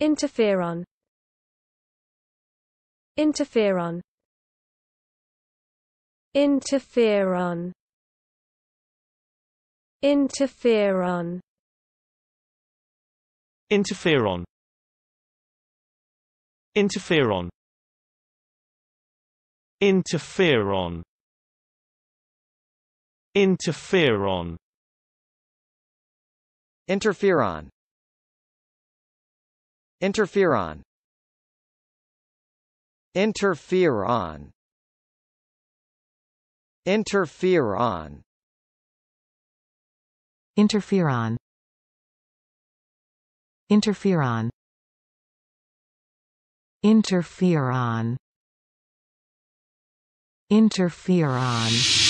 Interferon Interferon Interferon Interferon Interferon Interferon Interferon Interferon Interferon Interferon Interferon Interferon Interferon Interferon Interferon Interferon